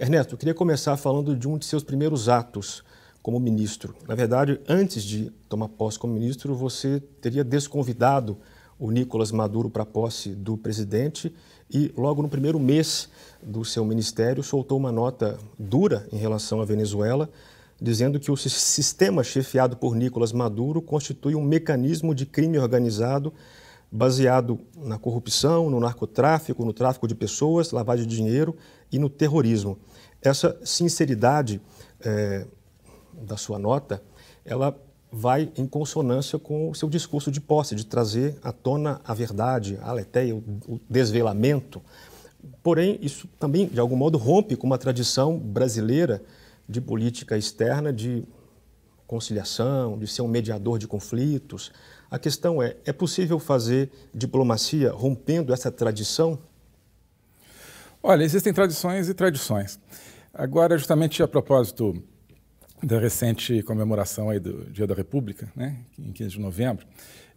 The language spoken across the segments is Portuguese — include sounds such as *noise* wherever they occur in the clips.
Ernesto, eu queria começar falando de um de seus primeiros atos como ministro. Na verdade, antes de tomar posse como ministro, você teria desconvidado o Nicolas Maduro para a posse do presidente e, logo no primeiro mês do seu ministério, soltou uma nota dura em relação à Venezuela, dizendo que o sistema chefiado por Nicolas Maduro constitui um mecanismo de crime organizado baseado na corrupção, no narcotráfico, no tráfico de pessoas, lavagem de dinheiro e no terrorismo. Essa sinceridade é, da sua nota, ela vai em consonância com o seu discurso de posse, de trazer à tona a verdade, a aletéia, o desvelamento. Porém, isso também, de algum modo, rompe com uma tradição brasileira de política externa, de conciliação, de ser um mediador de conflitos, a questão é: é possível fazer diplomacia rompendo essa tradição? Olha, existem tradições e tradições. Agora, justamente a propósito da recente comemoração aí do Dia da República, né, em 15 de novembro,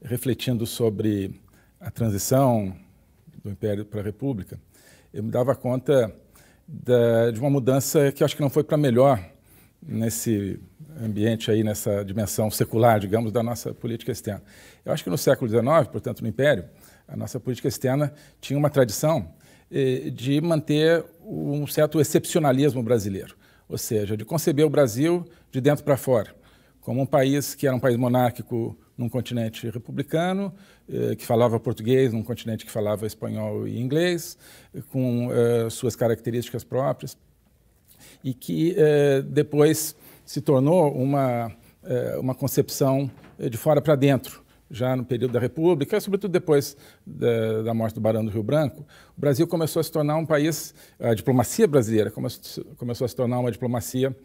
refletindo sobre a transição do Império para a República, eu me dava conta da, de uma mudança que acho que não foi para melhor nesse ambiente aí nessa dimensão secular, digamos, da nossa política externa. Eu acho que no século XIX, portanto, no Império, a nossa política externa tinha uma tradição eh, de manter um certo excepcionalismo brasileiro, ou seja, de conceber o Brasil de dentro para fora, como um país que era um país monárquico num continente republicano, eh, que falava português, num continente que falava espanhol e inglês, com eh, suas características próprias, e que depois se tornou uma, é, uma concepção é, de fora para dentro, já no período da República, sobretudo depois da, da, morte do Barão do Rio Branco, o Brasil começou a se tornar um país, a diplomacia brasileira começou, começou a se tornar uma diplomacia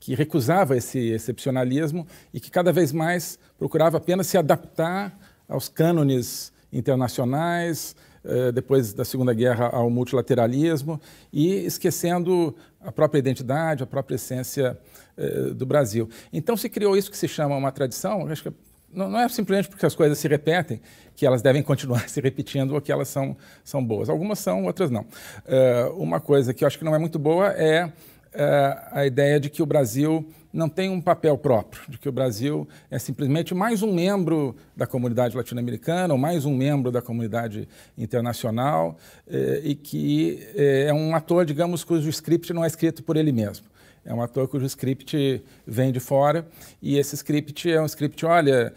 que recusava esse excepcionalismo e que cada vez mais procurava apenas se adaptar aos cânones internacionais, eh, depois da Segunda Guerra ao multilateralismo e esquecendo a própria identidade, a própria essência eh, do Brasil. Então se criou isso que se chama uma tradição, acho que não, é simplesmente porque as coisas se repetem que elas devem continuar *laughs* se repetindo ou que elas são, são boas. Algumas são, outras não. Eh, uma coisa que eu acho que não é muito boa é é, a ideia de que o Brasil não tem um papel próprio, de que o Brasil é simplesmente mais um membro da comunidade latino-americana, ou mais um membro da comunidade internacional, é, e que é, é um ator, digamos, cujo script não é escrito por ele mesmo. É um ator cujo script vem de fora e esse script é um script, olha,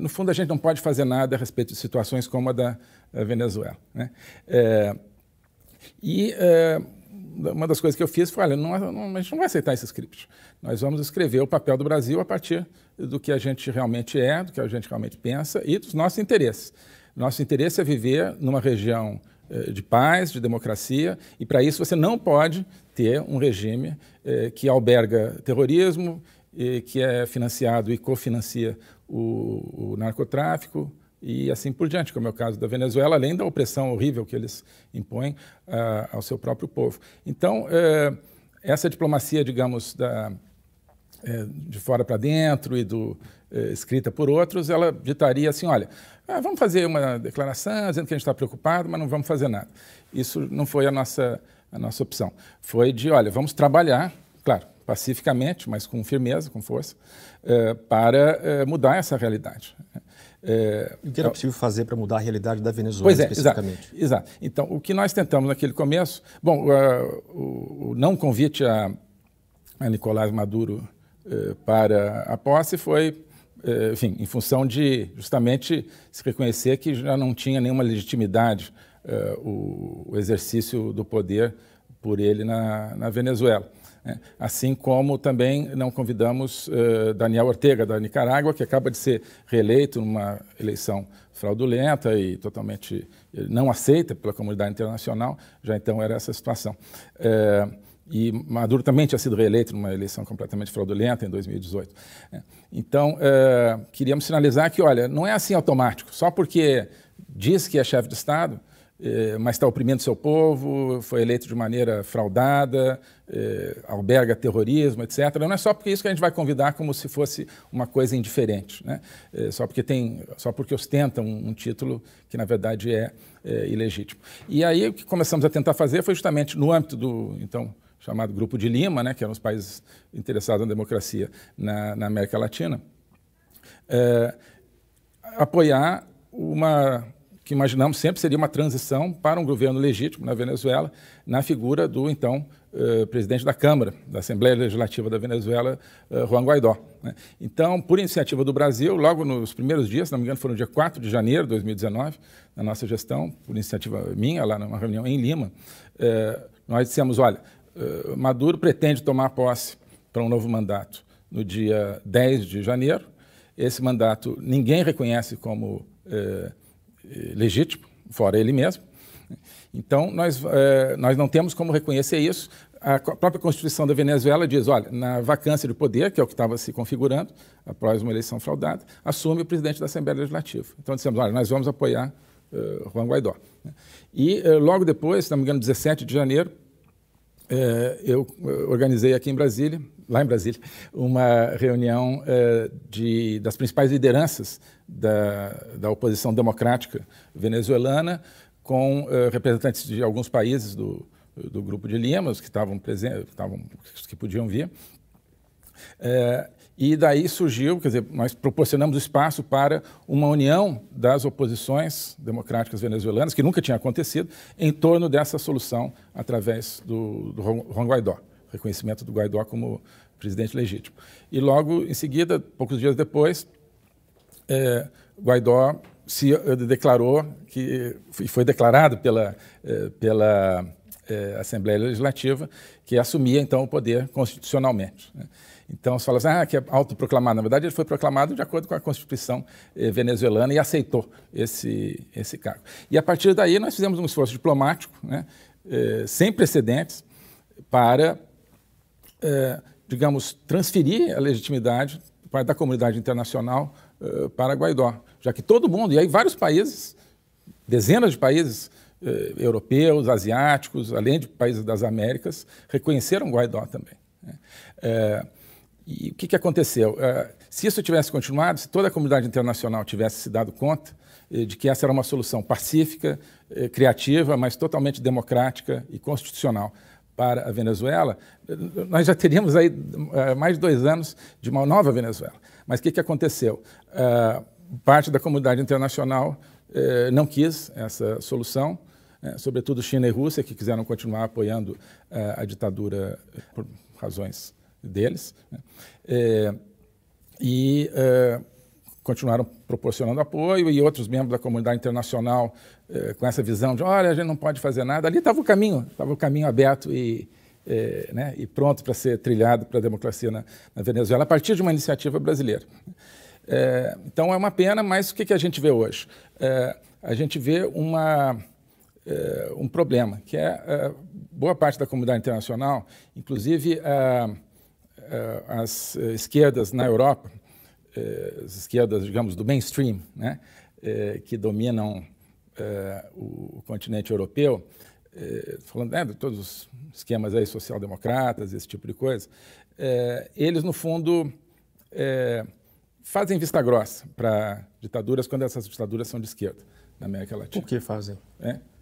no fundo a gente não pode fazer nada a respeito de situações como a da Venezuela. Né? e uma das coisas que eu fiz foi, olha, não, é, não, a gente não vai aceitar esse script. Nós vamos escrever o papel do Brasil a partir do que a gente realmente é, do que a gente realmente pensa e dos nossos interesses. Nosso interesse é viver numa região eh, de paz, de democracia, e para isso você não pode ter um regime eh, que alberga terrorismo, eh, que é financiado e cofinancia o, o narcotráfico, e assim por diante, como é o caso da Venezuela, além da opressão horrível que eles impõem ah, ao seu próprio povo. Então, eh, essa diplomacia, digamos, da, eh, de fora para dentro e do, eh, escrita por outros, ela ditaria assim: olha, ah, vamos fazer uma declaração dizendo que a gente está preocupado, mas não vamos fazer nada. Isso não foi a nossa, a nossa opção. Foi de: olha, vamos trabalhar, claro, pacificamente, mas com firmeza, com força, para mudar essa realidade. É, o que era possível fazer para mudar a realidade da Venezuela pois é, especificamente? Exato, exato. Então, o que nós tentamos naquele começo, bom, uh, o, o, não convite a, a Nicolás Maduro uh, para a posse foi, uh, enfim, em função de justamente se reconhecer que já não tinha nenhuma legitimidade é, o, o, exercício do poder por ele na, na Venezuela. Né? Assim como também não convidamos eh, Daniel Ortega, da Nicarágua, que acaba de ser reeleito numa eleição fraudulenta e totalmente eh, não aceita pela comunidade internacional, já então era essa situação. Eh, e Maduro também tinha sido reeleito numa eleição completamente fraudulenta em 2018. Né? Então, queríamos sinalizar que, olha, não é assim automático, só porque diz que é chefe de Estado, eh, mas está oprimindo seu povo, foi eleito de maneira fraudada, eh, alberga terrorismo, etc. Não é só porque isso que a gente vai convidar como se fosse uma coisa indiferente, né? Eh, só porque tem, só porque ostenta um, um título que na verdade é, é, ilegítimo. E aí o que começamos a tentar fazer foi justamente no âmbito do então chamado Grupo de Lima, né, que eram é os países interessados na democracia na, na América Latina, apoiar uma que imaginamos sempre seria uma transição para um governo legítimo na Venezuela, na figura do então eh, presidente da Câmara, da Assembleia Legislativa da Venezuela, eh, Juan Guaidó. Né? Então, por iniciativa do Brasil, logo nos primeiros dias, se não me engano, foi no dia 4 de janeiro de 2019, na nossa gestão, por iniciativa minha, lá numa reunião em Lima, eh, nós dissemos: olha, Maduro pretende tomar posse para um novo mandato no dia 10 de janeiro. Esse mandato ninguém reconhece como legítimo, fora ele mesmo. Então, nós, é, nós não temos como reconhecer isso. A própria Constituição da Venezuela diz: olha, na vacância de poder, que é o que estava se configurando, após uma eleição fraudada, assume o presidente da Assembleia Legislativa. Então, dissemos: olha, nós vamos apoiar uh, Juan Guaidó. Né? E uh, logo depois, se não me engano, 17 de janeiro, uh, eu organizei aqui em Brasília lá em Brasília, uma reunião uh, de, das principais lideranças da, da oposição democrática venezuelana, com uh, representantes de alguns países do, do grupo de Lima, os que estavam presentes, os que podiam vir. Uh, e daí surgiu, quer dizer, nós proporcionamos espaço para uma união das oposições democráticas venezuelanas, que nunca tinha acontecido, em torno dessa solução através do, do Juan Guaidó reconhecimento do Guaidó como presidente legítimo. E logo em seguida, poucos dias depois, é, Guaidó se eh, declarou que e foi declarado pela eh, pela eh, Assembleia Legislativa que assumia então o poder constitucionalmente. Né. Então, se fala assim, ah, que é autoproclamado. Na verdade, ele foi proclamado de acordo com a Constituição venezuelana e aceitou esse, esse cargo. E a partir daí, nós fizemos um esforço diplomático, né, sem precedentes, para é, digamos, transferir a legitimidade da comunidade internacional é, para Guaidó, já que todo mundo, e aí vários países, dezenas de países é, europeus, asiáticos, além de países das Américas, reconheceram Guaidó também. Né? É, e o que, que aconteceu? se isso tivesse continuado, se toda a comunidade internacional tivesse se dado conta de que essa era uma solução pacífica, criativa, mas totalmente democrática e constitucional para a Venezuela, nós já teríamos aí eh, mais de dois anos de uma nova Venezuela. Mas o que, que aconteceu? Eh, parte da comunidade internacional eh, não quis essa solução, sobretudo China e Rússia, que quiseram continuar apoiando a ditadura por razões deles. Né? E continuaram proporcionando apoio e outros membros da comunidade internacional eh, com essa visão de, olha, a gente não pode fazer nada. Ali estava o caminho, estava o caminho aberto e, eh, né, e pronto para ser trilhado para a democracia na, na, Venezuela a partir de uma iniciativa brasileira. Eh, então é uma pena, mas o que, que a gente vê hoje? Eh, a gente vê uma, eh, um problema, que é boa parte da comunidade internacional, inclusive as esquerdas na Europa, eh, as esquerdas, digamos, do mainstream, né, eh, que dominam eh, o continente europeu, falando né, de todos os esquemas aí social-democratas, esse tipo de coisa, eles, no fundo, fazem vista grossa para ditaduras quando essas ditaduras são de esquerda na América Latina. Por que fazem? É?